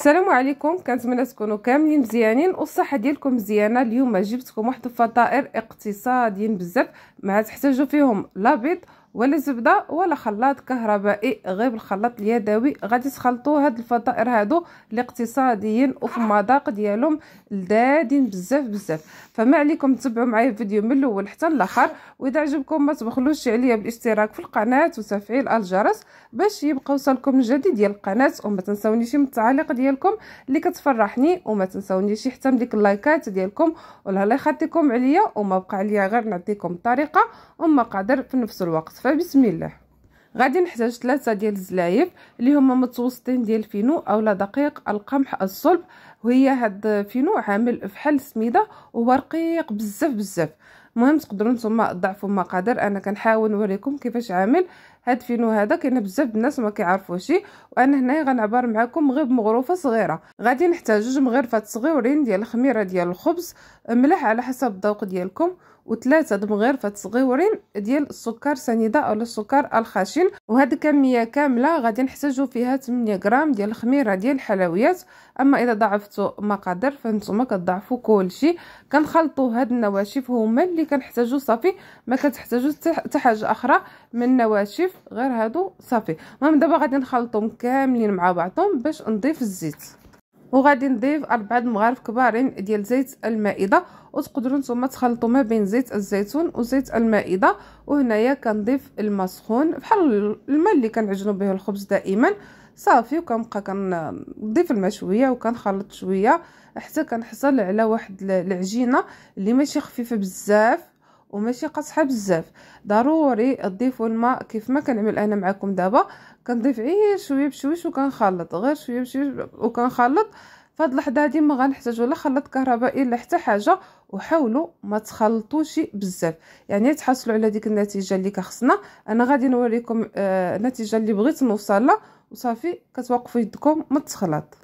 السلام عليكم كنتمنى تكونوا كاملين مزيانين والصحه ديالكم مزيانه اليوم جبتكم واحد الفطائر اقتصاديين بزاف ما تحتاجوا فيهم لا بيض ولا زبده ولا خلاط كهربائي غير بالخلاط اليدوي غادي تخلطوا هاد الفطائر هادو الاقتصاديين وفي المذاق ديالهم لذادين بزاف بزاف فما عليكم تتبعوا معايا الفيديو من الاول حتى الاخر واذا عجبكم ما تبخلوش عليا بالاشتراك في القناه وتفعيل الجرس باش يبقى وصلكم الجديد ديال القناه وما تنساونيش من التعاليق ديالكم اللي كتفرحني وما تنساونيش حتى من ديك اللايكات ديالكم والله يخطيكم عليا وما بقى عليا غير نعطيكم الطريقه وما قادر في نفس الوقت فبسم الله غادي نحتاج ثلاثه ديال الزلايف اللي هما متوسطين ديال فينو اولا دقيق القمح الصلب وهي هاد فينو عامل فحال السميده ورقيق رقيق بزاف بزاف المهم تقدروا نتوما تضعفوا المقادير انا كنحاول نوريكم كيفاش عامل هاد فينو هذا كاين بزاف الناس ما كيعرفوش وانا هنايا غنعبر معكم غير بمغروفه صغيره غادي نحتاج جوج مغرفات صغيورين ديال الخميره ديال الخبز ملح على حسب الذوق ديالكم وثلاثه مغرفات صغيورين ديال السكر سنيده او السكر الخشن وهاد الكميه كامله غادي نحتاجو فيها 8 غرام ديال الخميره ديال الحلويات اما اذا ضعفتو مقادر فانتم كضعفو كلشي كنخلطو هاد النواشف هما اللي اللي كنحتاجو صافي ما كتحتاجو حتى حاجه اخرى من نواشف غير هادو صافي المهم دابا غادي نخلطهم كاملين مع بعضهم باش نضيف الزيت وغادي نضيف اربعه مغارف كبارين ديال زيت المائده وتقدروا نتوما تخلطوا ما بين زيت الزيتون وزيت المائده وهنايا كنضيف الماء سخون بحال الماء اللي كنعجنوا به الخبز دائما صافي وكنبقى كنضيف الماء شويه وكنخلط شويه حتى كنحصل على واحد العجينه اللي ماشي خفيفه بزاف وماشي قاصحه بزاف ضروري تضيفوا الماء كيف ما كنعمل انا معكم دابا كنضيف غير شويه بشويش وكنخلط غير شويه بشويش وكنخلط فهاد اللحظه هادي ما غنحتاجوا لا خلط كهربائي لا حتى حاجه وحاولوا ما تخلطوش بزاف يعني تحصلوا على ديك النتيجه اللي كخصنا انا غادي نوريكم آه النتيجه اللي بغيت نوصلها وصافي كتوقفوا يدكم ما تخلط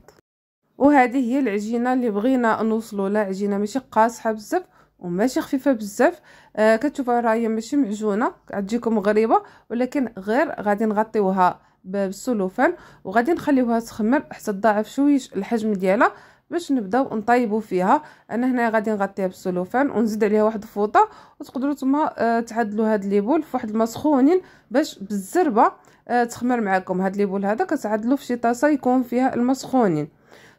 وهذه هي العجينه اللي بغينا نوصلوا لها عجينه ماشي قاصحه بزاف وماشي خفيفه بزاف آه كتشوفوها راه هي ماشي معجونه غتجيكم غريبه ولكن غير غادي نغطيوها بالسلوفان وغادي نخليوها تخمر حتى تضاعف شويه الحجم ديالها باش نبداو نطيبوا فيها انا هنا غادي نغطيها بالسلوفان ونزيد عليها واحد الفوطه وتقدروا تما آه، تعدلوا هاد ليبول فواحد الماء سخونين باش بالزربه آه، تخمر معكم هاد ليبول هذا كتعدلوه في شي طاسه يكون فيها الماء سخونين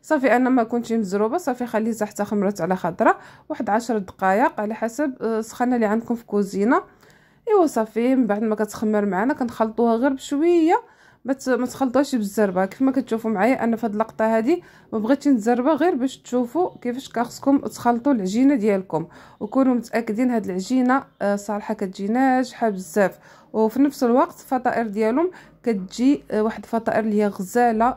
صافي انا ما كنتش مزروبه صافي خليتها حتى خمرت على خضره واحد عشر دقائق على حسب السخانه آه، اللي عندكم في كوزينه ايوا صافي من بعد ما كتخمر معنا كنخلطوها غير بشويه ما تخلطوش بالزربه كيف ما كتشوفوا معايا انا في هذه اللقطه هذه ما بغيتش نزربه غير باش تشوفوا كيفاش كخصكم تخلطوا العجينه ديالكم وكونوا متاكدين هاد العجينه آه، صالحه كتجي ناجحه بزاف وفي نفس الوقت الفطائر ديالهم كتجي آه، واحد الفطائر اللي هي غزاله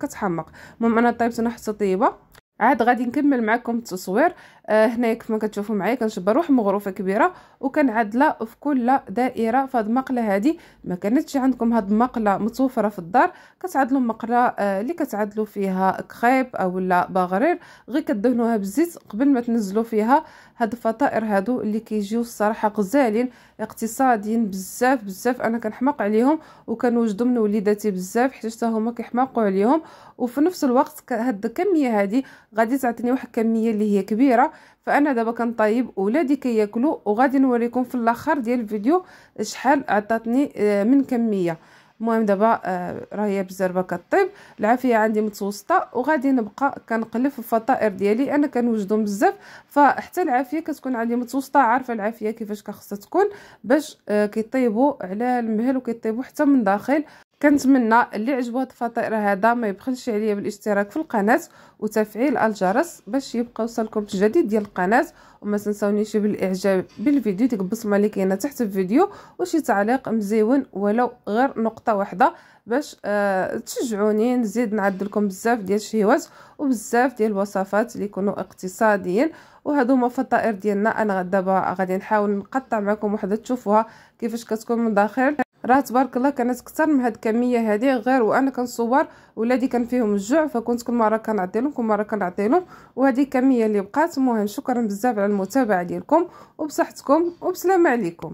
كتحمق المهم انا طيبت انا حتى طيبه عاد غادي نكمل معكم التصوير آه هنا كما كتشوفوا معايا كنشبه روح مغروفه كبيره وكنعدله في كل دائره فهاد المقله هذه ما كانتش عندكم هاد المقله متوفره في الدار كتعدلوا المقله آه، اللي كتعدلوا فيها كخيب اولا بغرير غير كدهنوها بالزيت قبل ما تنزلوا فيها هاد الفطائر هادو اللي كيجيو الصراحه غزالين اقتصاديين بزاف بزاف انا كنحماق عليهم وكنوجدو من وليداتي بزاف حيت هما كيحماقوا عليهم وفي نفس الوقت هاد الكميه هادي غادي تعطيني واحد الكميه اللي هي كبيره فانا دابا كنطيب ولادي كياكلوا وغادي نوريكم في الاخر ديال الفيديو شحال عطاتني آه، من كميه المهم دابا آه، راهي بالزربه كطيب العافيه عندي متوسطه وغادي نبقى كنقلب في الفطائر ديالي انا كنوجدهم بزاف فحتى العافيه كتكون عندي متوسطه عارفه العافيه كيفاش كخصها تكون باش آه، كيطيبوا على المهل وكيطيبوا حتى من داخل كنتمنى اللي عجبو هاد الفطائر هذا ما يبخلش عليا بالاشتراك في القناه وتفعيل الجرس باش يبقى يوصلكم الجديد ديال القناه وما تنساونيش بالاعجاب بالفيديو ديك البصمه اللي كاينه تحت الفيديو وشي تعليق مزيون ولو غير نقطه واحده باش آه تشجعوني نزيد نعدلكم بزاف ديال الشهيوات وبزاف ديال الوصفات اللي يكونوا اقتصاديين وهادو هما الفطائر ديالنا انا دابا غادي نحاول نقطع معكم وحده تشوفوها كيفاش كتكون من داخل راه تبارك الله كانت كثر من هاد الكميه هادي غير وانا كنصور ولادي كان فيهم الجوع فكنت كل مره كنعطي لهم كل مره كنعطي لهم وهذه الكميه اللي بقات المهم شكرا بزاف على المتابعه ديالكم وبصحتكم وبسلامه عليكم